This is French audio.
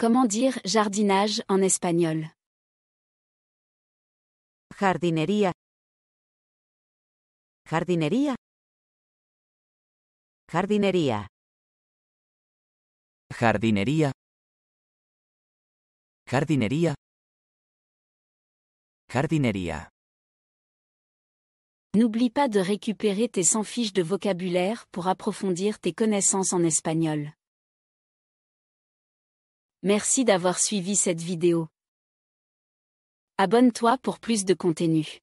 Comment dire jardinage en espagnol Jardinería. Jardinería. Jardinería. Jardinería. Jardinería. Jardinería. N'oublie pas de récupérer tes 100 fiches de vocabulaire pour approfondir tes connaissances en espagnol. Merci d'avoir suivi cette vidéo. Abonne-toi pour plus de contenu.